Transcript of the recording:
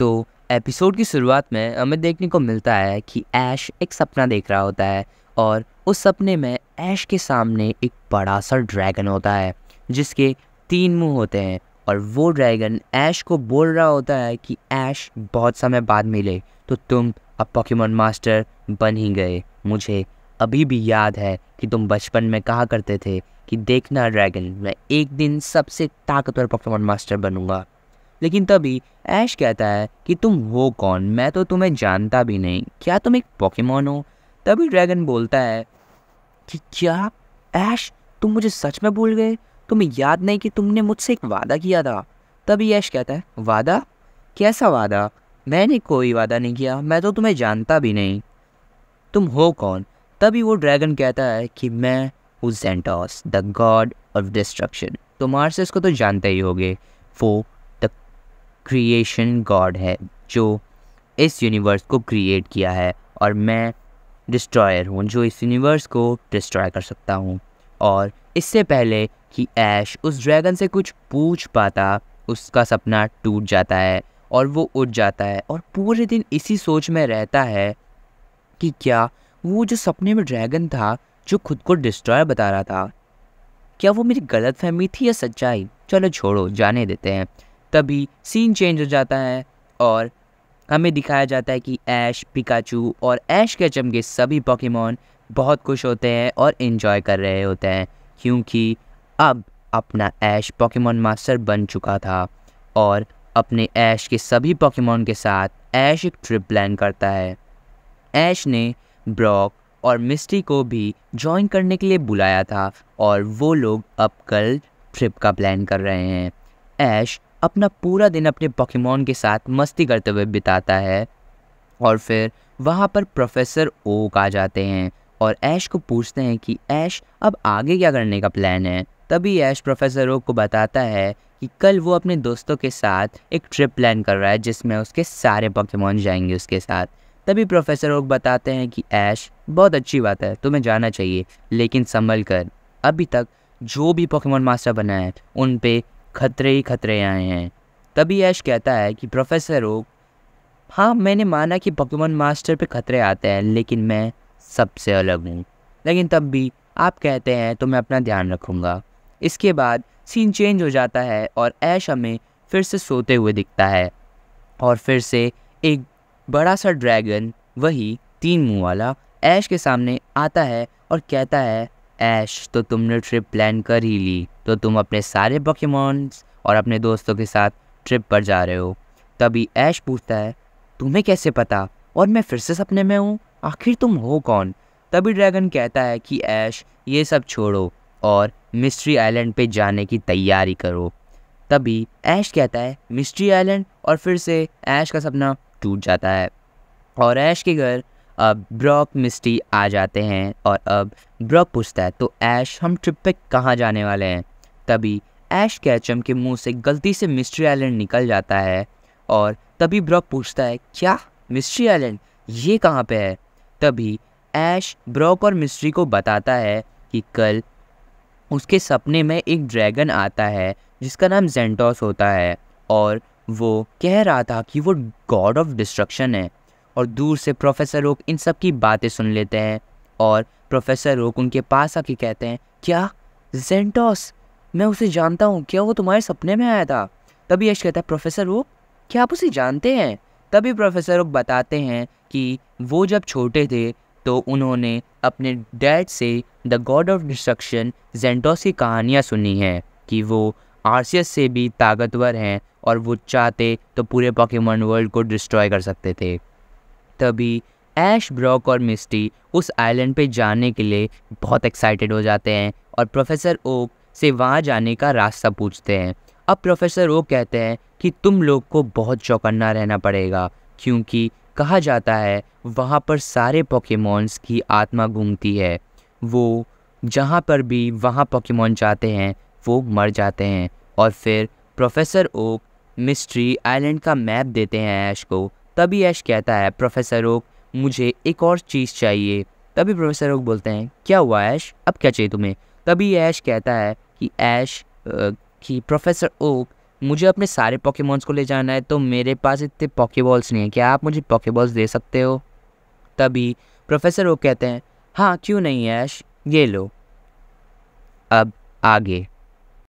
तो एपिसोड की शुरुआत में हमें देखने को मिलता है कि ऐश एक सपना देख रहा होता है और उस सपने में ऐश के सामने एक बड़ा सा ड्रैगन होता है जिसके तीन मुंह होते हैं और वो ड्रैगन ऐश को बोल रहा होता है कि ऐश बहुत समय बाद मिले तो तुम अब पॉक्यूमन मास्टर बन ही गए मुझे अभी भी याद है कि तुम बचपन में कहा करते थे कि देखना ड्रैगन मैं एक दिन सबसे ताकतवर पॉक्यूमन मास्टर बनूंगा लेकिन तभी ऐश कहता है कि तुम हो कौन मैं तो तुम्हें जानता भी नहीं क्या तुम एक पॉकीमोन हो तभी ड्रैगन बोलता है कि क्या ऐश तुम मुझे सच में भूल गए तुम्हें याद नहीं कि तुमने मुझसे एक वादा किया था तभी ऐश कहता है वादा कैसा वादा मैंने कोई वादा नहीं किया मैं तो तुम्हें जानता भी नहीं तुम हो कौन तभी वो ड्रैगन कहता है कि मैं हूँ Santos the god of destruction तुम्हारे से इसको तो जानते ही होगे वो क्रिएशन गॉड है जो इस यूनिवर्स को क्रिएट किया है और मैं डिस्ट्रॉयर हूँ जो इस यूनिवर्स को डिस्ट्रॉय कर सकता हूँ और इससे पहले कि ऐश उस ड्रैगन से कुछ पूछ पाता उसका सपना टूट जाता है और वो उठ जाता है और पूरे दिन इसी सोच में रहता है कि क्या वो जो सपने में ड्रैगन था जो खुद को डिस्ट्रॉय बता रहा था क्या वो मेरी गलत फहमी थी या सच्चाई चलो छोड़ो जाने देते हैं तभी सीन चेंज हो जाता है और हमें दिखाया जाता है कि ऐश पिकाचू और ऐश के चमके के सभी पॉकीमोन बहुत खुश होते हैं और इन्जॉय कर रहे होते हैं क्योंकि अब अपना ऐश पॉकीमोन मास्टर बन चुका था और अपने ऐश के सभी पॉकीमोन के साथ ऐश एक ट्रिप प्लान करता है ऐश ने ब्रॉक और मिस्टी को भी ज्वाइन करने के लिए बुलाया था और वो लोग अब कल ट्रिप का प्लान कर रहे हैं ऐश अपना पूरा दिन अपने पॉकीमोन के साथ मस्ती करते हुए बिताता है और फिर वहाँ पर प्रोफेसर ओक आ जाते हैं और ऐश को पूछते हैं कि ऐश अब आगे क्या करने का प्लान है तभी ऐश प्रोफेसर ओक को बताता है कि कल वो अपने दोस्तों के साथ एक ट्रिप प्लान कर रहा है जिसमें उसके सारे पॉकीमोन जाएंगे उसके साथ तभी प्रोफेसर ओक बताते हैं कि ऐश बहुत अच्छी बात है तुम्हें जाना चाहिए लेकिन संभल कर अभी तक जो भी पॉकीमोन मास्टर बना है उन पर खतरे ही खतरे आए हैं तभी ऐश कहता है कि प्रोफेसर ओक हाँ मैंने माना कि पकवान मास्टर पे खतरे आते हैं लेकिन मैं सबसे अलग हूँ लेकिन तब भी आप कहते हैं तो मैं अपना ध्यान रखूँगा इसके बाद सीन चेंज हो जाता है और ऐश हमें फिर से सोते हुए दिखता है और फिर से एक बड़ा सा ड्रैगन वही तीन मुँह वाला ऐश के सामने आता है और कहता है ऐश तो तुमने ट्रिप प्लान कर ही ली तो तुम अपने सारे पॉकीमॉन्स और अपने दोस्तों के साथ ट्रिप पर जा रहे हो तभी ऐश पूछता है तुम्हें कैसे पता और मैं फिर से सपने में हूँ आखिर तुम हो कौन तभी ड्रैगन कहता है कि ऐश ये सब छोड़ो और मिस्ट्री आइलैंड पे जाने की तैयारी करो तभी ऐश कहता है मिस्ट्री आइलैंड और फिर से ऐश का सपना टूट जाता है और ऐश के घर अब ब्रॉक मिस्टी आ जाते हैं और अब ब्रॉक पूछता है तो ऐश हम ट्रिप पे कहाँ जाने वाले हैं तभी ऐश कैचम के मुंह से गलती से मिस्ट्री आइलैंड निकल जाता है और तभी ब्रॉक पूछता है क्या मिस्ट्री आइलैंड ये कहाँ पे है तभी ऐश ब्रॉक और मिस्ट्री को बताता है कि कल उसके सपने में एक ड्रैगन आता है जिसका नाम जेंटोस होता है और वो कह रहा था कि वो गॉड ऑफ डिस्ट्रक्शन है और दूर से प्रोफेसर रोक इन सब की बातें सुन लेते हैं और प्रोफेसर रोक उनके पास आके कहते हैं क्या जेंटॉस मैं उसे जानता हूँ क्या वो तुम्हारे सपने में आया था तभी यश कहता है प्रोफेसर रोक क्या आप उसे जानते हैं तभी प्रोफेसर रोक बताते हैं कि वो जब छोटे थे तो उन्होंने अपने डैड से the god of destruction Gentos की कहानियाँ सुनी हैं कि वो आरसीएस से भी ताकतवर हैं और वो चाहते तो पूरे पॉकीमन वर्ल्ड को डिस्ट्रॉय कर सकते थे तभी ऐश ब्रॉक और मिस्टी उस आइलैंड पे जाने के लिए बहुत एक्साइटेड हो जाते हैं और प्रोफेसर ओक से वहाँ जाने का रास्ता पूछते हैं अब प्रोफेसर ओक कहते हैं कि तुम लोग को बहुत चौकन्ना रहना पड़ेगा क्योंकि कहा जाता है वहाँ पर सारे पॉकीमॉन्स की आत्मा घूमती है वो जहाँ पर भी वहाँ पॉकीमॉन जाते हैं वो मर जाते हैं और फिर प्रोफेसर ओक मिस्ट्री आइलैंड का मैप देते हैं ऐश को तभी ऐश कहता है प्रोफेसर ओक मुझे एक और चीज़ चाहिए तभी प्रोफेसर ओक बोलते हैं क्या हुआ ऐश अब क्या चाहिए तुम्हें तभी ऐश कहता है कि ऐश कि प्रोफेसर ओक मुझे अपने सारे पॉकेमॉन्स को ले जाना है तो मेरे पास इतने पॉकेबॉल्स नहीं हैं क्या आप मुझे पॉकेबॉल्स दे सकते हो तभी प्रोफेसर ओक कहते हैं हाँ क्यों नहीं ऐश ये लो अब आगे